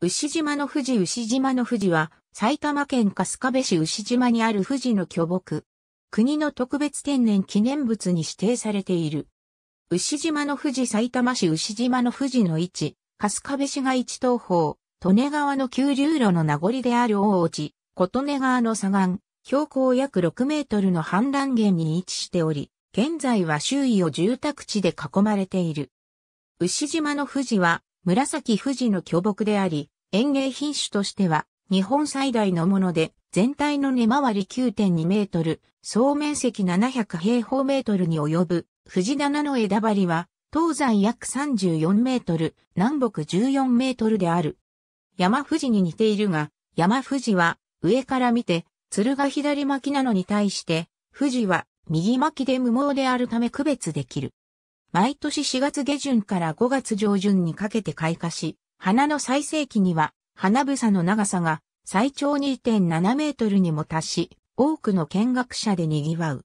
牛島の富士牛島の富士は埼玉県春日部市牛島にある富士の巨木。国の特別天然記念物に指定されている。牛島の富士埼玉市牛島の富士の位置、春日部市が一東方、利根川の急流路の名残である大落、琴根川の左岸、標高約6メートルの氾濫源に位置しており、現在は周囲を住宅地で囲まれている。牛島の富士は紫富士の巨木であり、園芸品種としては日本最大のもので、全体の根回り9.2メートル、総面積700平方メートルに及ぶ、藤棚の枝張りは、東西約34メートル、南北14メートルである。山富士に似ているが、山富士は、上から見て、鶴が左巻きなのに対して、富士は、右巻きで無毛であるため区別できる。毎年4月下旬から5月上旬にかけて開花し、花の最盛期には、花房の長さが最長2.7メートルにも達し、多くの見学者で賑わう。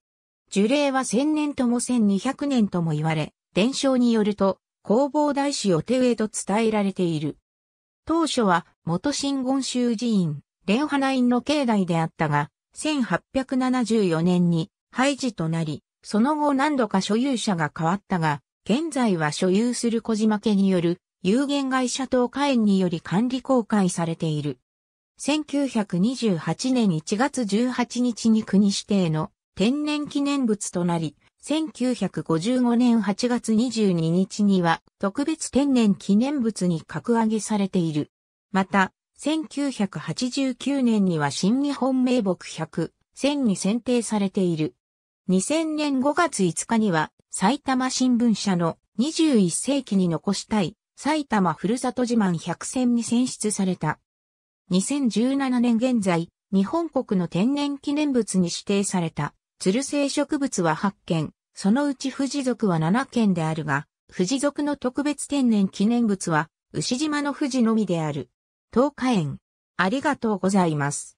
樹齢は1000年とも1200年とも言われ、伝承によると、弘法大師お手植えと伝えられている。当初は元新言宗寺院、蓮花院の境内であったが、1874年に廃寺となり、その後何度か所有者が変わったが、現在は所有する小島家による有限会社等会員により管理公開されている。1928年1月18日に国指定の天然記念物となり、1955年8月22日には特別天然記念物に格上げされている。また、1989年には新日本名木100、1000に選定されている。2000年5月5日には、埼玉新聞社の21世紀に残したい埼玉ふるさと自慢100選に選出された。2017年現在、日本国の天然記念物に指定された、鶴生植物は8件、そのうち富士族は7件であるが、富士族の特別天然記念物は、牛島の富士のみである。東海園。ありがとうございます。